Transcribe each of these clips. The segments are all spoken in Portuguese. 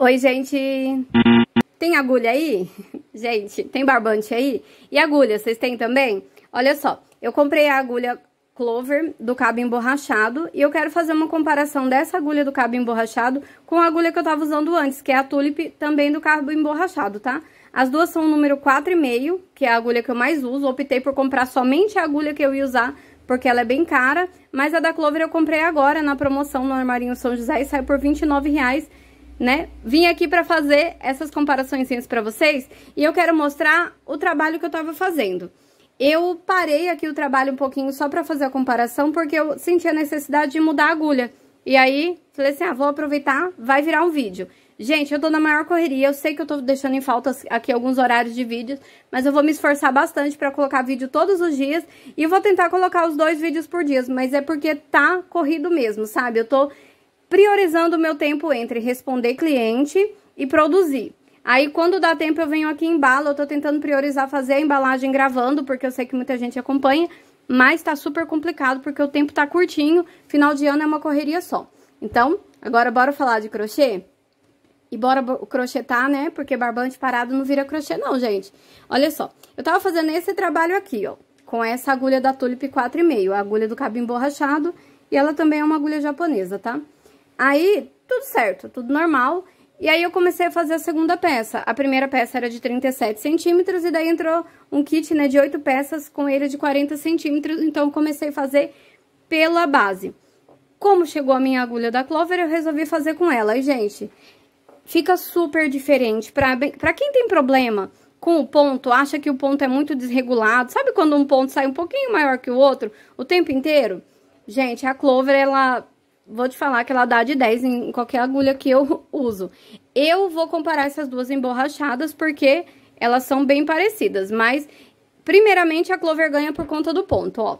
Oi, gente. Tem agulha aí? Gente, tem barbante aí? E agulha, vocês têm também? Olha só, eu comprei a agulha Clover do cabo emborrachado e eu quero fazer uma comparação dessa agulha do cabo emborrachado com a agulha que eu tava usando antes, que é a Tulip também do cabo emborrachado, tá? As duas são o número 4,5, que é a agulha que eu mais uso. Optei por comprar somente a agulha que eu ia usar, porque ela é bem cara. Mas a da Clover eu comprei agora na promoção no Armarinho São José e sai por R$29,00 né? Vim aqui para fazer essas comparações para vocês e eu quero mostrar o trabalho que eu estava fazendo. Eu parei aqui o trabalho um pouquinho só para fazer a comparação, porque eu senti a necessidade de mudar a agulha. E aí, falei assim, ah, vou aproveitar, vai virar um vídeo. Gente, eu tô na maior correria, eu sei que eu tô deixando em falta aqui alguns horários de vídeos, mas eu vou me esforçar bastante para colocar vídeo todos os dias e vou tentar colocar os dois vídeos por dia, mas é porque tá corrido mesmo, sabe? Eu tô priorizando o meu tempo entre responder cliente e produzir. Aí, quando dá tempo, eu venho aqui em bala. Eu tô tentando priorizar fazer a embalagem gravando, porque eu sei que muita gente acompanha, mas tá super complicado, porque o tempo tá curtinho, final de ano é uma correria só. Então, agora bora falar de crochê? E bora crochetar, né? Porque barbante parado não vira crochê não, gente. Olha só, eu tava fazendo esse trabalho aqui, ó, com essa agulha da Tulip 4,5, a agulha do cabo emborrachado, e ela também é uma agulha japonesa, Tá? Aí, tudo certo, tudo normal. E aí eu comecei a fazer a segunda peça. A primeira peça era de 37 centímetros e daí entrou um kit, né, de oito peças com ele de 40 centímetros. Então, eu comecei a fazer pela base. Como chegou a minha agulha da Clover, eu resolvi fazer com ela. E, gente, fica super diferente. Pra, bem, pra quem tem problema com o ponto, acha que o ponto é muito desregulado. Sabe quando um ponto sai um pouquinho maior que o outro o tempo inteiro? Gente, a Clover, ela vou te falar que ela dá de 10 em qualquer agulha que eu uso. Eu vou comparar essas duas emborrachadas porque elas são bem parecidas, mas primeiramente a Clover ganha por conta do ponto, ó.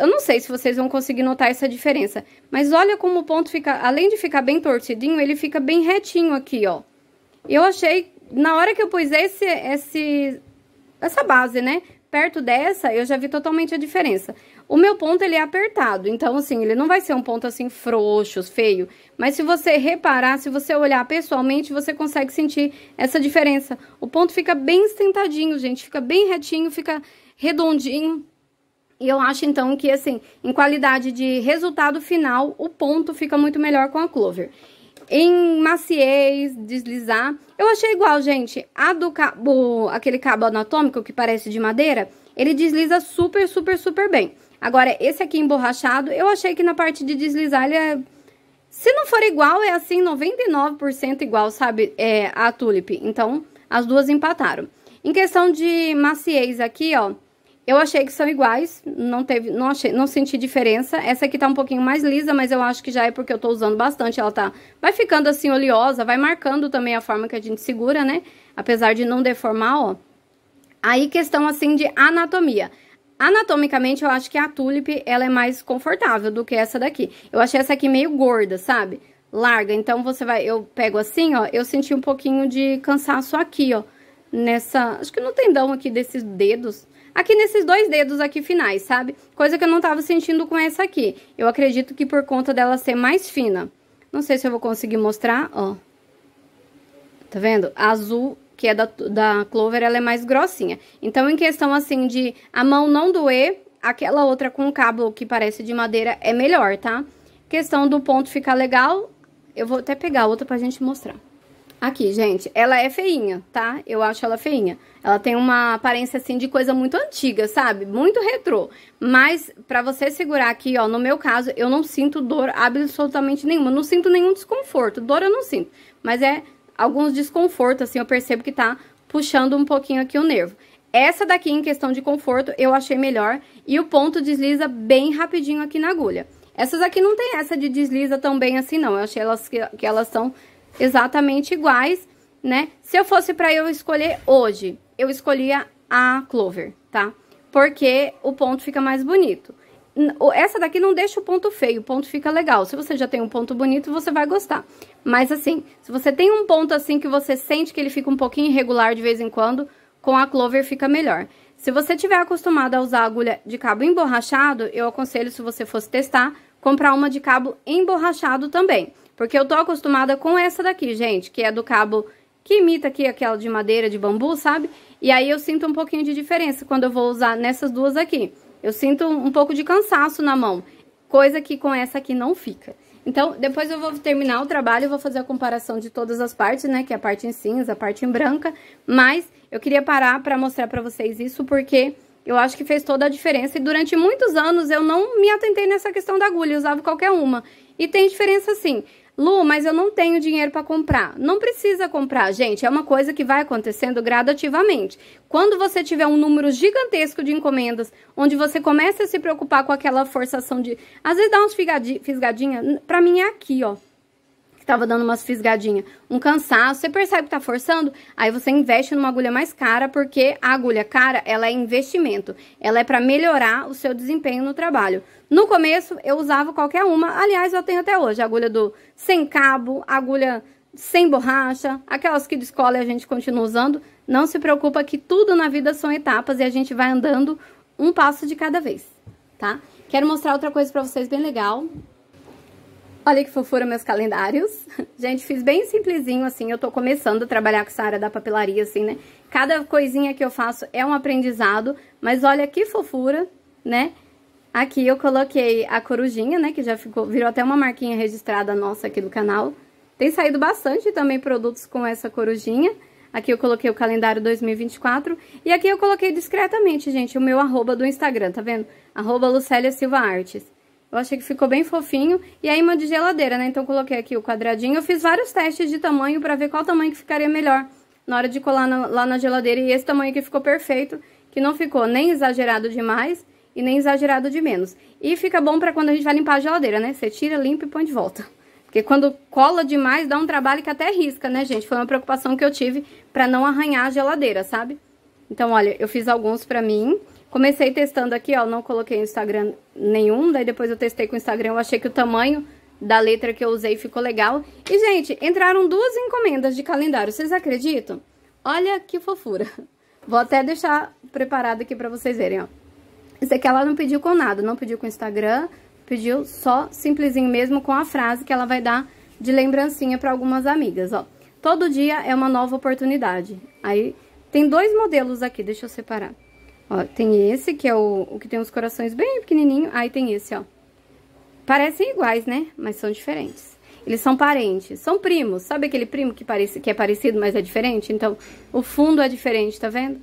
Eu não sei se vocês vão conseguir notar essa diferença, mas olha como o ponto fica, além de ficar bem torcidinho, ele fica bem retinho aqui, ó. Eu achei, na hora que eu pus esse, esse, essa base, né, perto dessa, eu já vi totalmente a diferença. O meu ponto, ele é apertado, então, assim, ele não vai ser um ponto, assim, frouxo, feio. Mas se você reparar, se você olhar pessoalmente, você consegue sentir essa diferença. O ponto fica bem sentadinho, gente, fica bem retinho, fica redondinho. E eu acho, então, que, assim, em qualidade de resultado final, o ponto fica muito melhor com a Clover. Em maciez, deslizar, eu achei igual, gente. A do cabo, aquele cabo anatômico que parece de madeira, ele desliza super, super, super bem. Agora, esse aqui emborrachado, eu achei que na parte de deslizar ele é... Se não for igual, é assim, 99% igual, sabe? É, a tulipe Então, as duas empataram. Em questão de maciez aqui, ó, eu achei que são iguais, não teve, não achei, não senti diferença. Essa aqui tá um pouquinho mais lisa, mas eu acho que já é porque eu tô usando bastante, ela tá vai ficando assim oleosa, vai marcando também a forma que a gente segura, né? Apesar de não deformar, ó. Aí questão assim de anatomia. Anatomicamente, eu acho que a tulipe ela é mais confortável do que essa daqui. Eu achei essa aqui meio gorda, sabe? Larga, então você vai... Eu pego assim, ó, eu senti um pouquinho de cansaço aqui, ó. Nessa... Acho que no tendão aqui desses dedos. Aqui nesses dois dedos aqui finais, sabe? Coisa que eu não tava sentindo com essa aqui. Eu acredito que por conta dela ser mais fina. Não sei se eu vou conseguir mostrar, ó. Tá vendo? Azul que é da, da Clover, ela é mais grossinha. Então, em questão, assim, de a mão não doer, aquela outra com cabo que parece de madeira é melhor, tá? Questão do ponto ficar legal, eu vou até pegar outra pra gente mostrar. Aqui, gente, ela é feinha, tá? Eu acho ela feinha. Ela tem uma aparência, assim, de coisa muito antiga, sabe? Muito retrô. Mas, pra você segurar aqui, ó, no meu caso, eu não sinto dor absolutamente nenhuma. Não sinto nenhum desconforto. Dor eu não sinto. Mas é alguns desconfortos, assim, eu percebo que tá puxando um pouquinho aqui o nervo. Essa daqui, em questão de conforto, eu achei melhor e o ponto desliza bem rapidinho aqui na agulha. Essas aqui não tem essa de desliza tão bem assim, não. Eu achei elas que, que elas são exatamente iguais, né? Se eu fosse pra eu escolher hoje, eu escolhia a Clover, tá? Porque o ponto fica mais bonito. Essa daqui não deixa o ponto feio, o ponto fica legal. Se você já tem um ponto bonito, você vai gostar. Mas assim, se você tem um ponto assim que você sente que ele fica um pouquinho irregular de vez em quando, com a Clover fica melhor. Se você tiver acostumado a usar agulha de cabo emborrachado, eu aconselho, se você fosse testar, comprar uma de cabo emborrachado também. Porque eu tô acostumada com essa daqui, gente, que é do cabo que imita aqui aquela de madeira, de bambu, sabe? E aí eu sinto um pouquinho de diferença quando eu vou usar nessas duas aqui. Eu sinto um pouco de cansaço na mão, coisa que com essa aqui não fica. Então, depois eu vou terminar o trabalho e vou fazer a comparação de todas as partes, né? Que é a parte em cinza, a parte em branca. Mas eu queria parar pra mostrar pra vocês isso, porque eu acho que fez toda a diferença. E durante muitos anos eu não me atentei nessa questão da agulha, eu usava qualquer uma. E tem diferença sim. Lu, mas eu não tenho dinheiro para comprar. Não precisa comprar, gente. É uma coisa que vai acontecendo gradativamente. Quando você tiver um número gigantesco de encomendas, onde você começa a se preocupar com aquela forçação de. Às vezes dá uns fisgadinhas. Pra mim é aqui, ó que tava dando umas fisgadinhas, um cansaço, você percebe que tá forçando, aí você investe numa agulha mais cara, porque a agulha cara, ela é investimento, ela é para melhorar o seu desempenho no trabalho. No começo, eu usava qualquer uma, aliás, eu tenho até hoje, agulha do sem cabo, agulha sem borracha, aquelas que descola e a gente continua usando, não se preocupa que tudo na vida são etapas e a gente vai andando um passo de cada vez, tá? Quero mostrar outra coisa para vocês bem legal, Olha que fofura meus calendários. Gente, fiz bem simplesinho, assim, eu tô começando a trabalhar com essa área da papelaria, assim, né? Cada coisinha que eu faço é um aprendizado, mas olha que fofura, né? Aqui eu coloquei a corujinha, né, que já ficou, virou até uma marquinha registrada nossa aqui do canal. Tem saído bastante também produtos com essa corujinha. Aqui eu coloquei o calendário 2024. E aqui eu coloquei discretamente, gente, o meu arroba do Instagram, tá vendo? Arroba Lucélia Silva Artes. Eu achei que ficou bem fofinho. E aí, imã de geladeira, né? Então, coloquei aqui o quadradinho. Eu fiz vários testes de tamanho pra ver qual tamanho que ficaria melhor na hora de colar na, lá na geladeira. E esse tamanho aqui ficou perfeito, que não ficou nem exagerado demais e nem exagerado de menos. E fica bom pra quando a gente vai limpar a geladeira, né? Você tira, limpa e põe de volta. Porque quando cola demais, dá um trabalho que até risca, né, gente? Foi uma preocupação que eu tive pra não arranhar a geladeira, sabe? Então, olha, eu fiz alguns pra mim... Comecei testando aqui, ó, não coloquei Instagram nenhum, daí depois eu testei com o Instagram, eu achei que o tamanho da letra que eu usei ficou legal. E, gente, entraram duas encomendas de calendário, vocês acreditam? Olha que fofura. Vou até deixar preparado aqui pra vocês verem, ó. Esse aqui ela não pediu com nada, não pediu com Instagram, pediu só simplesinho mesmo com a frase que ela vai dar de lembrancinha pra algumas amigas, ó. Todo dia é uma nova oportunidade. Aí tem dois modelos aqui, deixa eu separar. Ó, tem esse, que é o, o que tem os corações bem pequenininho. Aí tem esse, ó. Parecem iguais, né? Mas são diferentes. Eles são parentes, são primos. Sabe aquele primo que, parece, que é parecido, mas é diferente? Então, o fundo é diferente, tá vendo?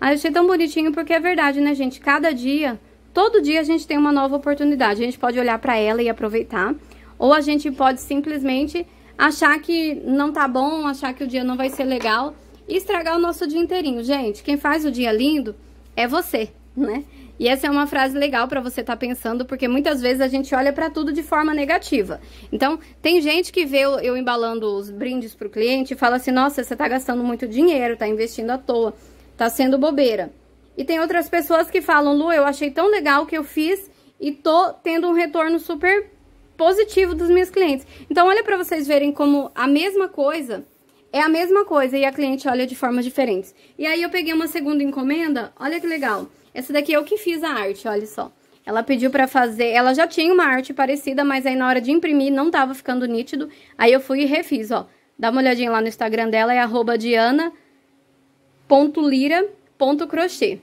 Aí eu achei tão bonitinho porque é verdade, né, gente? Cada dia, todo dia a gente tem uma nova oportunidade. A gente pode olhar para ela e aproveitar. Ou a gente pode simplesmente achar que não tá bom, achar que o dia não vai ser legal e estragar o nosso dia inteirinho. Gente, quem faz o dia lindo é você, né? E essa é uma frase legal para você estar tá pensando, porque muitas vezes a gente olha para tudo de forma negativa. Então, tem gente que vê eu embalando os brindes para o cliente e fala assim: nossa, você está gastando muito dinheiro, está investindo à toa, está sendo bobeira. E tem outras pessoas que falam: Lu, eu achei tão legal que eu fiz e tô tendo um retorno super positivo dos meus clientes. Então, olha para vocês verem como a mesma coisa é a mesma coisa e a cliente olha de formas diferentes. E aí eu peguei uma segunda encomenda, olha que legal. Essa daqui eu que fiz a arte, olha só. Ela pediu para fazer, ela já tinha uma arte parecida, mas aí na hora de imprimir não tava ficando nítido. Aí eu fui e refiz, ó. Dá uma olhadinha lá no Instagram dela, é arroba diana.lira.crochê.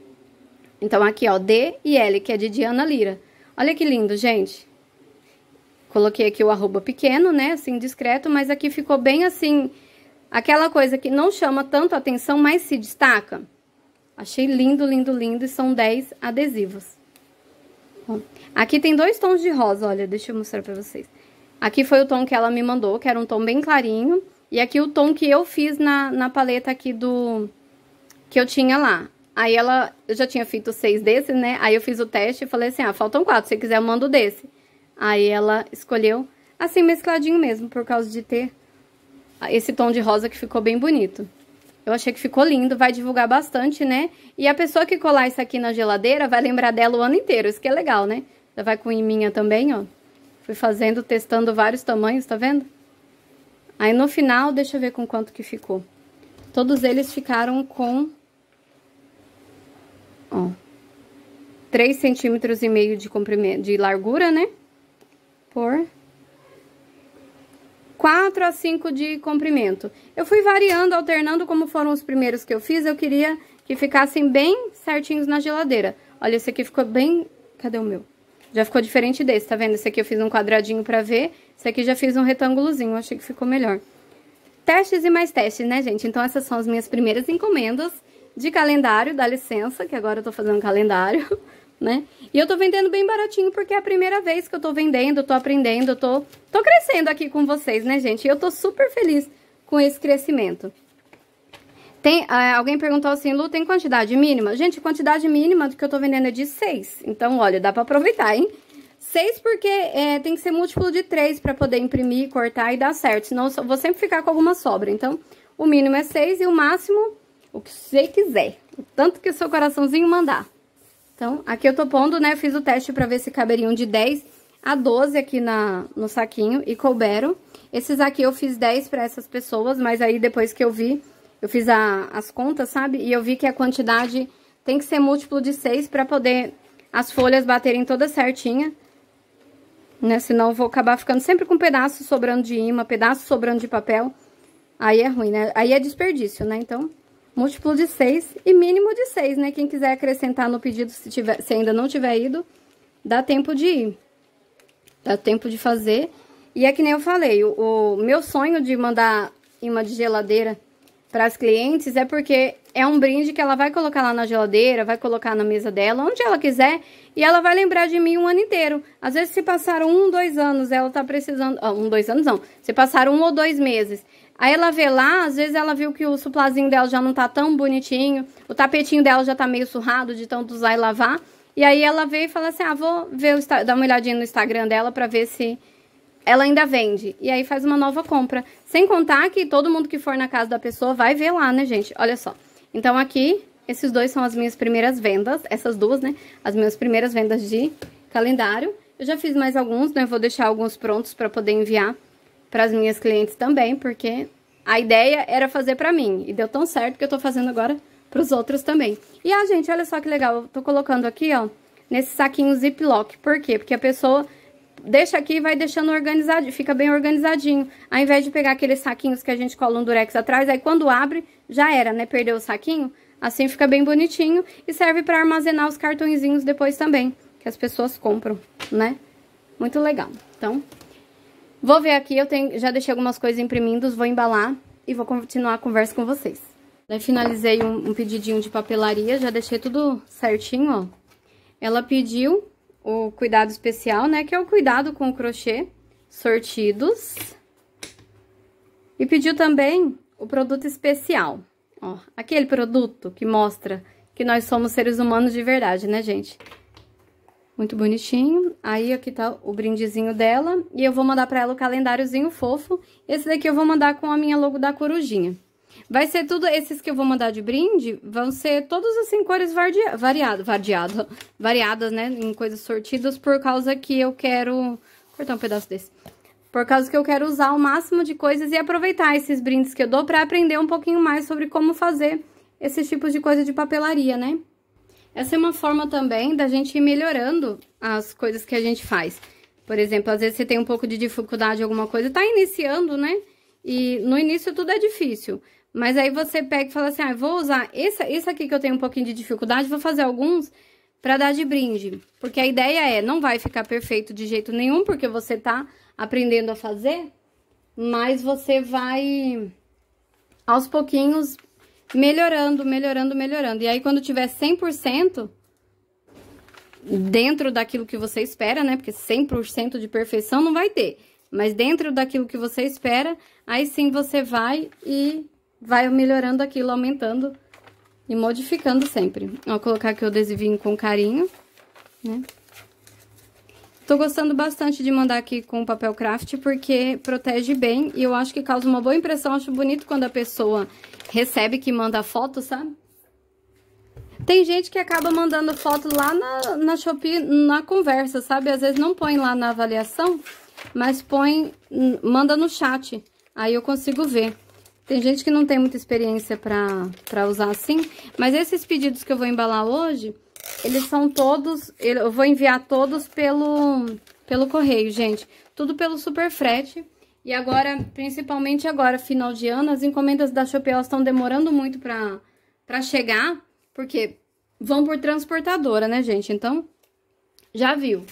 Então aqui, ó, D e L, que é de Diana Lira. Olha que lindo, gente. Coloquei aqui o arroba pequeno, né, assim, discreto, mas aqui ficou bem assim Aquela coisa que não chama tanto atenção, mas se destaca. Achei lindo, lindo, lindo. E são 10 adesivos. Bom, aqui tem dois tons de rosa, olha, deixa eu mostrar pra vocês. Aqui foi o tom que ela me mandou, que era um tom bem clarinho. E aqui o tom que eu fiz na, na paleta aqui do... Que eu tinha lá. Aí ela... Eu já tinha feito seis desse, né? Aí eu fiz o teste e falei assim, ah, faltam quatro. Se quiser, eu mando desse. Aí ela escolheu assim, mescladinho mesmo, por causa de ter ah, esse tom de rosa que ficou bem bonito. Eu achei que ficou lindo, vai divulgar bastante, né? E a pessoa que colar isso aqui na geladeira vai lembrar dela o ano inteiro, isso que é legal, né? Já vai com minha também, ó. Fui fazendo, testando vários tamanhos, tá vendo? Aí no final, deixa eu ver com quanto que ficou. Todos eles ficaram com... Ó. 3 centímetros e meio de comprimento, de largura, né? Por 4 a 5 de comprimento. Eu fui variando, alternando como foram os primeiros que eu fiz, eu queria que ficassem bem certinhos na geladeira. Olha, esse aqui ficou bem... Cadê o meu? Já ficou diferente desse, tá vendo? Esse aqui eu fiz um quadradinho pra ver, esse aqui já fiz um retângulozinho, achei que ficou melhor. Testes e mais testes, né, gente? Então, essas são as minhas primeiras encomendas de calendário, dá licença, que agora eu tô fazendo calendário. né? E eu tô vendendo bem baratinho porque é a primeira vez que eu tô vendendo, tô aprendendo, tô, tô crescendo aqui com vocês, né, gente? E eu tô super feliz com esse crescimento. Tem, ah, alguém perguntou assim, Lu, tem quantidade mínima? Gente, quantidade mínima do que eu tô vendendo é de seis. Então, olha, dá pra aproveitar, hein? Seis porque é, tem que ser múltiplo de três pra poder imprimir, cortar e dar certo. Senão eu vou sempre ficar com alguma sobra. Então, o mínimo é seis e o máximo, o que você quiser. O tanto que o seu coraçãozinho mandar. Então, aqui eu tô pondo, né, Eu fiz o teste pra ver se caberiam de 10 a 12 aqui na, no saquinho e couberam. Esses aqui eu fiz 10 pra essas pessoas, mas aí depois que eu vi, eu fiz a, as contas, sabe? E eu vi que a quantidade tem que ser múltiplo de 6 pra poder as folhas baterem toda certinha. Né, senão eu vou acabar ficando sempre com um pedaço sobrando de imã, pedaço sobrando de papel. Aí é ruim, né? Aí é desperdício, né? Então, múltiplo de 6 e mínimo de 6, né? Quem quiser acrescentar no pedido, se, tiver, se ainda não tiver ido, dá tempo de ir. Dá tempo de fazer. E é que nem eu falei, o, o meu sonho de mandar imã de geladeira para as clientes é porque é um brinde que ela vai colocar lá na geladeira, vai colocar na mesa dela, onde ela quiser, e ela vai lembrar de mim um ano inteiro. Às vezes, se passaram um, dois anos, ela tá precisando... Ah, um, dois anos não. Se passaram um ou dois meses Aí ela vê lá, às vezes ela viu que o suplazinho dela já não tá tão bonitinho, o tapetinho dela já tá meio surrado de tanto usar e lavar. E aí ela veio e fala assim: "Ah, vou ver o dar uma olhadinha no Instagram dela para ver se ela ainda vende". E aí faz uma nova compra. Sem contar que todo mundo que for na casa da pessoa vai ver lá, né, gente? Olha só. Então aqui, esses dois são as minhas primeiras vendas, essas duas, né? As minhas primeiras vendas de calendário. Eu já fiz mais alguns, né? Vou deixar alguns prontos para poder enviar para as minhas clientes também, porque a ideia era fazer para mim e deu tão certo que eu tô fazendo agora para os outros também. E a ah, gente, olha só que legal, eu tô colocando aqui, ó, nesse saquinho Ziploc. Por quê? Porque a pessoa deixa aqui e vai deixando organizado, fica bem organizadinho. Ao invés de pegar aqueles saquinhos que a gente cola um durex atrás, aí quando abre, já era, né? Perdeu o saquinho, assim fica bem bonitinho e serve para armazenar os cartõezinhos depois também, que as pessoas compram, né? Muito legal. Então, Vou ver aqui, eu tenho, já deixei algumas coisas imprimindo, vou embalar e vou continuar a conversa com vocês. Já finalizei um, um pedidinho de papelaria, já deixei tudo certinho, ó. Ela pediu o cuidado especial, né, que é o cuidado com o crochê, sortidos. E pediu também o produto especial, ó, aquele produto que mostra que nós somos seres humanos de verdade, né, gente? Muito bonitinho. Aí aqui tá o brindezinho dela. E eu vou mandar pra ela o calendáriozinho fofo. Esse daqui eu vou mandar com a minha logo da corujinha. Vai ser tudo, esses que eu vou mandar de brinde, vão ser todos assim, cores variadas, variado, variado, variadas, né? Em coisas sortidas, por causa que eu quero... Cortar um pedaço desse. Por causa que eu quero usar o máximo de coisas e aproveitar esses brindes que eu dou pra aprender um pouquinho mais sobre como fazer esses tipos de coisa de papelaria, né? Essa é uma forma também da gente ir melhorando as coisas que a gente faz. Por exemplo, às vezes você tem um pouco de dificuldade em alguma coisa, tá iniciando, né? E no início tudo é difícil. Mas aí você pega e fala assim, ah, vou usar esse, esse aqui que eu tenho um pouquinho de dificuldade, vou fazer alguns para dar de brinde. Porque a ideia é, não vai ficar perfeito de jeito nenhum, porque você tá aprendendo a fazer, mas você vai aos pouquinhos melhorando, melhorando, melhorando. E aí, quando tiver 100%, dentro daquilo que você espera, né? Porque 100% de perfeição não vai ter. Mas dentro daquilo que você espera, aí sim você vai e vai melhorando aquilo, aumentando e modificando sempre. Vou colocar aqui o adesivinho com carinho, né? Tô gostando bastante de mandar aqui com papel craft, porque protege bem e eu acho que causa uma boa impressão. Acho bonito quando a pessoa recebe que manda foto, sabe? Tem gente que acaba mandando foto lá na, na Shopee, na conversa, sabe? Às vezes não põe lá na avaliação, mas põe, manda no chat. Aí eu consigo ver. Tem gente que não tem muita experiência pra, pra usar assim, mas esses pedidos que eu vou embalar hoje, eles são todos, eu vou enviar todos pelo, pelo correio, gente. Tudo pelo super frete. E agora, principalmente agora, final de ano, as encomendas da Shopee estão demorando muito para chegar, porque vão por transportadora, né, gente? Então, já viu.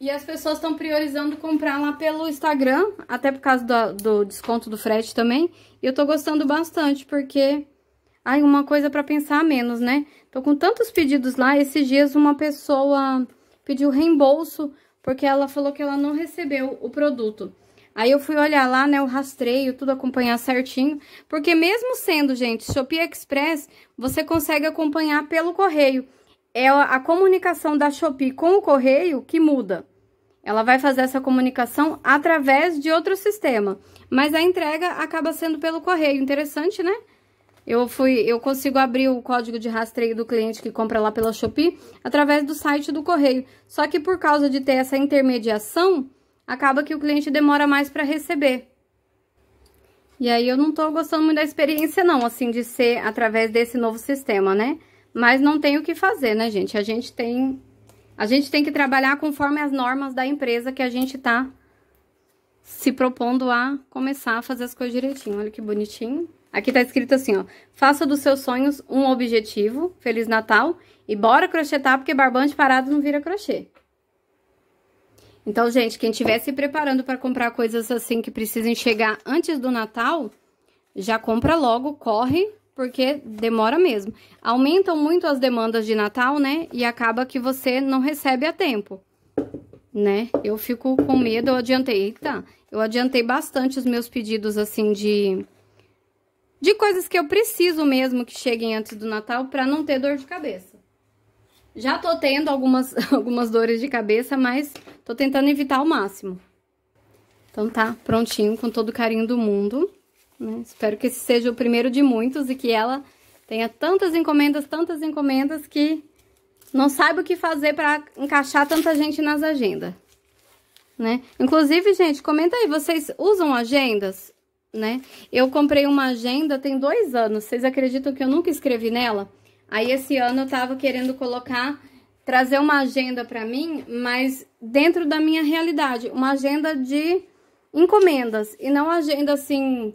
E as pessoas estão priorizando comprar lá pelo Instagram, até por causa do, do, desconto do frete também. E eu tô gostando bastante, porque... Ai, uma coisa para pensar menos, né? Tô com tantos pedidos lá. Esses dias uma pessoa pediu reembolso, porque ela falou que ela não recebeu o produto. Aí eu fui olhar lá, né, o rastreio, tudo acompanhar certinho, porque mesmo sendo, gente, Shopee Express, você consegue acompanhar pelo correio. É a comunicação da Shopee com o correio que muda. Ela vai fazer essa comunicação através de outro sistema, mas a entrega acaba sendo pelo correio. Interessante, né? Eu fui, eu consigo abrir o código de rastreio do cliente que compra lá pela Shopee através do site do correio. Só que por causa de ter essa intermediação, acaba que o cliente demora mais para receber. E aí eu não tô gostando muito da experiência não, assim, de ser através desse novo sistema, né? Mas não tem o que fazer, né, gente? A gente tem a gente tem que trabalhar conforme as normas da empresa que a gente tá se propondo a começar a fazer as coisas direitinho. Olha que bonitinho. Aqui tá escrito assim, ó: "Faça dos seus sonhos um objetivo. Feliz Natal e bora crochetar porque barbante parado não vira crochê". Então, gente, quem estiver se preparando para comprar coisas assim que precisem chegar antes do Natal, já compra logo, corre, porque demora mesmo. Aumentam muito as demandas de Natal, né? E acaba que você não recebe a tempo, né? Eu fico com medo, eu adiantei, tá? Eu adiantei bastante os meus pedidos, assim, de... De coisas que eu preciso mesmo que cheguem antes do Natal para não ter dor de cabeça. Já tô tendo algumas, algumas dores de cabeça, mas tô tentando evitar ao máximo. Então tá prontinho, com todo o carinho do mundo. Né? Espero que esse seja o primeiro de muitos e que ela tenha tantas encomendas, tantas encomendas que não saiba o que fazer para encaixar tanta gente nas agendas. Né? Inclusive, gente, comenta aí, vocês usam agendas? Né? Eu comprei uma agenda tem dois anos, vocês acreditam que eu nunca escrevi nela? Aí esse ano eu tava querendo colocar, trazer uma agenda para mim, mas dentro da minha realidade, uma agenda de encomendas e não agenda assim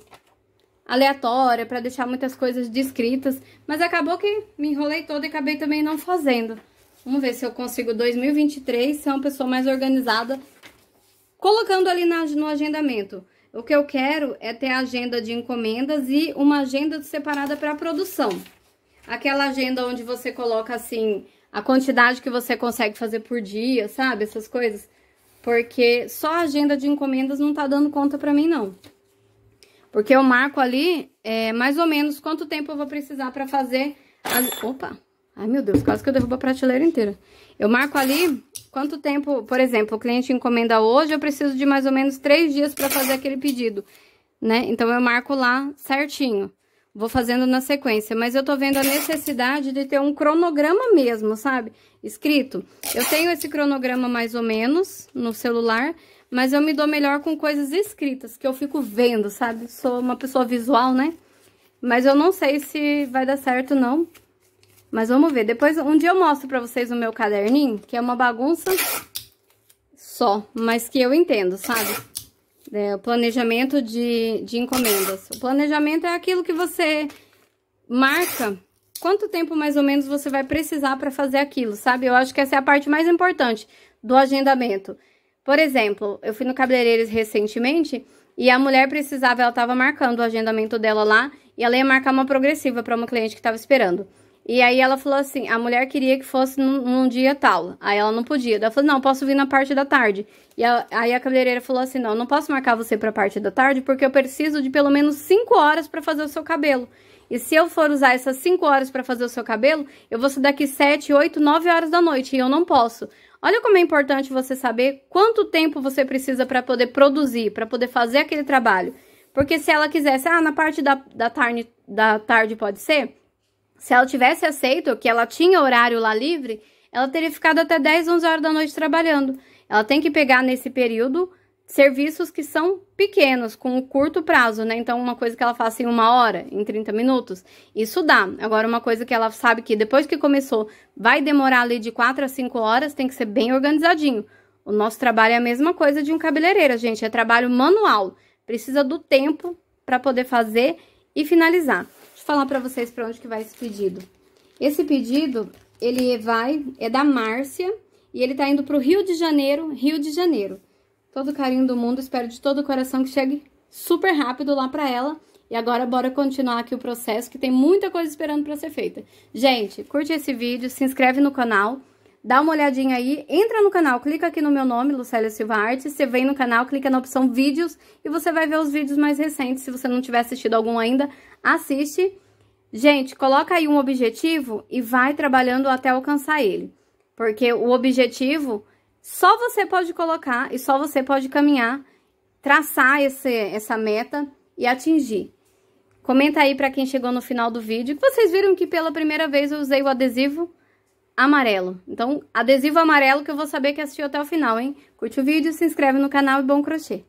aleatória para deixar muitas coisas descritas, mas acabou que me enrolei toda e acabei também não fazendo. Vamos ver se eu consigo 2023 ser uma pessoa mais organizada, colocando ali na, no agendamento. O que eu quero é ter a agenda de encomendas e uma agenda separada para produção aquela agenda onde você coloca assim a quantidade que você consegue fazer por dia, sabe? Essas coisas. Porque só a agenda de encomendas não tá dando conta pra mim, não. Porque eu marco ali é, mais ou menos quanto tempo eu vou precisar pra fazer... As... Opa! Ai, meu Deus, quase que eu derrubo a prateleira inteira. Eu marco ali quanto tempo... Por exemplo, o cliente encomenda hoje, eu preciso de mais ou menos três dias pra fazer aquele pedido, né? Então, eu marco lá certinho vou fazendo na sequência, mas eu tô vendo a necessidade de ter um cronograma mesmo, sabe? Escrito. Eu tenho esse cronograma mais ou menos no celular, mas eu me dou melhor com coisas escritas, que eu fico vendo, sabe? Sou uma pessoa visual, né? Mas eu não sei se vai dar certo, não. Mas vamos ver. Depois, um dia eu mostro pra vocês o meu caderninho, que é uma bagunça só, mas que eu entendo, sabe? Né, o planejamento de, de encomendas. O planejamento é aquilo que você marca quanto tempo mais ou menos você vai precisar para fazer aquilo, sabe? Eu acho que essa é a parte mais importante do agendamento. Por exemplo, eu fui no cabeleireiro recentemente e a mulher precisava, ela estava marcando o agendamento dela lá e ela ia marcar uma progressiva para uma cliente que estava esperando. E aí ela falou assim: a mulher queria que fosse num, num dia tal. Aí ela não podia. Ela falou: não, posso vir na parte da tarde. E a, aí a cabeleireira falou assim: não, não posso marcar você pra parte da tarde porque eu preciso de pelo menos 5 horas para fazer o seu cabelo. E se eu for usar essas 5 horas para fazer o seu cabelo, eu vou ser daqui 7, 8, 9 horas da noite e eu não posso. Olha como é importante você saber quanto tempo você precisa para poder produzir, para poder fazer aquele trabalho. Porque se ela quisesse, ah, na parte da, da, tarde, da tarde pode ser, se ela tivesse aceito que ela tinha horário lá livre, ela teria ficado até 10, 11 horas da noite trabalhando. Ela tem que pegar nesse período serviços que são pequenos, com um curto prazo, né? Então, uma coisa que ela faça em uma hora, em 30 minutos, isso dá. Agora, uma coisa que ela sabe que depois que começou vai demorar ali de 4 a 5 horas, tem que ser bem organizadinho. O nosso trabalho é a mesma coisa de um cabeleireiro, gente. É trabalho manual. Precisa do tempo para poder fazer e finalizar. Deixa eu falar para vocês para onde que vai esse pedido. Esse pedido, ele vai, é da Márcia, e ele tá indo pro Rio de Janeiro, Rio de Janeiro. Todo carinho do mundo, espero de todo o coração que chegue super rápido lá para ela. E agora bora continuar aqui o processo, que tem muita coisa esperando para ser feita. Gente, curte esse vídeo, se inscreve no canal dá uma olhadinha aí, entra no canal, clica aqui no meu nome, Lucélia Silva Arte, você vem no canal, clica na opção vídeos e você vai ver os vídeos mais recentes, se você não tiver assistido algum ainda, assiste. Gente, coloca aí um objetivo e vai trabalhando até alcançar ele, porque o objetivo só você pode colocar e só você pode caminhar, traçar esse, essa meta e atingir. Comenta aí para quem chegou no final do vídeo. Vocês viram que pela primeira vez eu usei o adesivo amarelo. Então, adesivo amarelo que eu vou saber que assistiu até o final, hein? Curte o vídeo, se inscreve no canal e bom crochê!